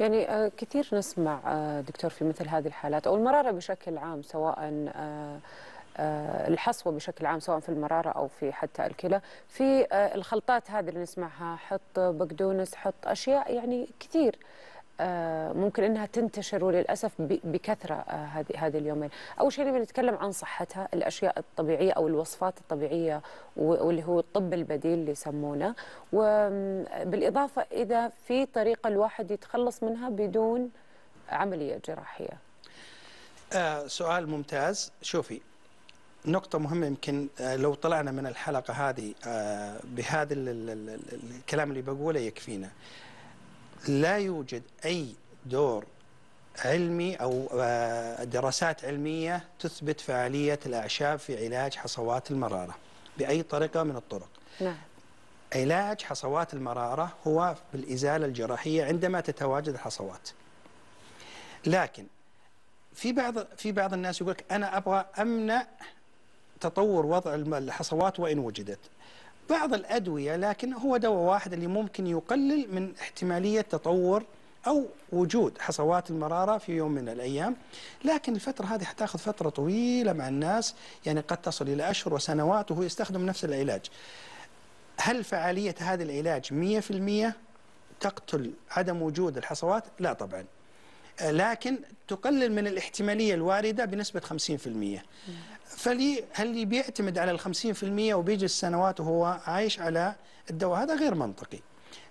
يعني آه، كثير نسمع آه، دكتور في مثل هذه الحالات أو المرارة بشكل عام سواء آه، الحصوة بشكل عام سواء في المرارة أو في حتى الكلى في الخلطات هذه اللي نسمعها حط بقدونس حط أشياء يعني كثير آه، ممكن انها تنتشر وللاسف بكثره آه، هذه هذه اليومين اول شيء نبي نتكلم عن صحتها الاشياء الطبيعيه او الوصفات الطبيعيه واللي هو الطب البديل اللي يسمونه وبالاضافه اذا في طريقه الواحد يتخلص منها بدون عمليه جراحيه آه سؤال ممتاز شوفي نقطة مهمة يمكن آه، لو طلعنا من الحلقة هذه بهذا الكلام اللي بقوله يكفينا. لا يوجد أي دور علمي أو آه، دراسات علمية تثبت فعالية الأعشاب في علاج حصوات المرارة بأي طريقة من الطرق نعم. علاج حصوات المرارة هو بالإزالة الجراحية عندما تتواجد الحصوات لكن في بعض في بعض الناس يقول لك أنا أبغى أمنع تطور وضع الحصوات وإن وجدت بعض الأدوية لكن هو دواء واحد اللي ممكن يقلل من احتمالية تطور أو وجود حصوات المرارة في يوم من الأيام لكن الفترة هذه حتاخذ فترة طويلة مع الناس يعني قد تصل إلى أشهر وسنوات وهو يستخدم نفس العلاج هل فعالية هذا العلاج 100% تقتل عدم وجود الحصوات؟ لا طبعاً لكن تقلل من الاحتمالية الواردة بنسبة 50% فلي هل بيعتمد على ال 50% وبيجي السنوات وهو عايش على الدواء هذا غير منطقي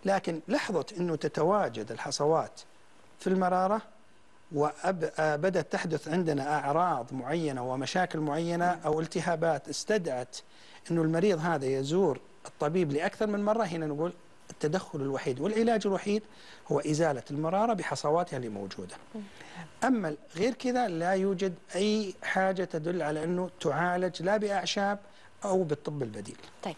لكن لحظة أنه تتواجد الحصوات في المرارة وبدأت تحدث عندنا أعراض معينة ومشاكل معينة أو التهابات استدعت أنه المريض هذا يزور الطبيب لأكثر من مرة هنا نقول التدخل الوحيد والعلاج الوحيد هو إزالة المرارة بحصواتها اللي موجودة أما غير كذا لا يوجد أي حاجة تدل على أنه تعالج لا بأعشاب أو بالطب البديل طيب